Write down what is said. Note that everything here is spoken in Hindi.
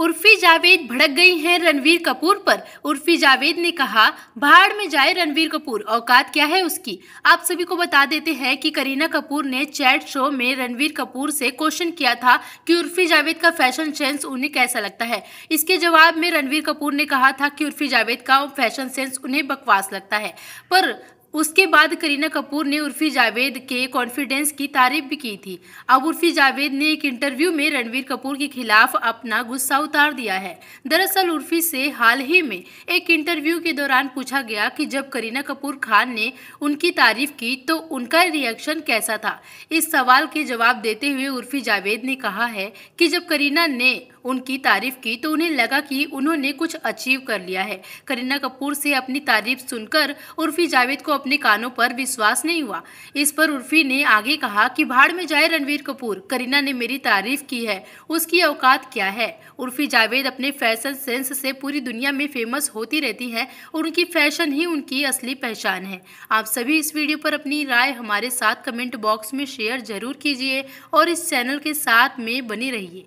उर्फी जावेद भड़क गई हैं रणवीर कपूर पर उर्फी जावेद ने कहा भाड़ में जाए रणवीर कपूर औकात क्या है उसकी आप सभी को बता देते हैं कि करीना कपूर ने चैट शो में रणवीर कपूर से क्वेश्चन किया था कि उर्फी जावेद का फैशन सेंस उन्हें कैसा लगता है इसके जवाब में रणवीर कपूर ने कहा था कि उर्फी जावेद का फैशन सेंस उन्हें बकवास लगता है पर उसके बाद करीना कपूर ने उर्फी जावेद के कॉन्फिडेंस की तारीफ भी की थी अब उर्फी जावेद ने एक इंटरव्यू में रणवीर कपूर के खिलाफ अपना गुस्सा उतार दिया है दरअसल उर्फी से हाल ही में एक इंटरव्यू के दौरान पूछा गया कि जब करीना कपूर खान ने उनकी तारीफ की तो उनका रिएक्शन कैसा था इस सवाल के जवाब देते हुए उर्फी जावेद ने कहा है कि जब करीना ने उनकी तारीफ की तो उन्हें लगा कि उन्होंने कुछ अचीव कर लिया है करीना कपूर से अपनी तारीफ सुनकर उर्फी जावेद को अपने कानों पर विश्वास नहीं हुआ इस पर उर्फी ने आगे कहा कि भाड़ में जाए रणवीर कपूर करीना ने मेरी तारीफ की है उसकी औकात क्या है उर्फी जावेद अपने फैशन सेंस से पूरी दुनिया में फेमस होती रहती है और उनकी फैशन ही उनकी असली पहचान है आप सभी इस वीडियो पर अपनी राय हमारे साथ कमेंट बॉक्स में शेयर जरूर कीजिए और इस चैनल के साथ में बने रहिए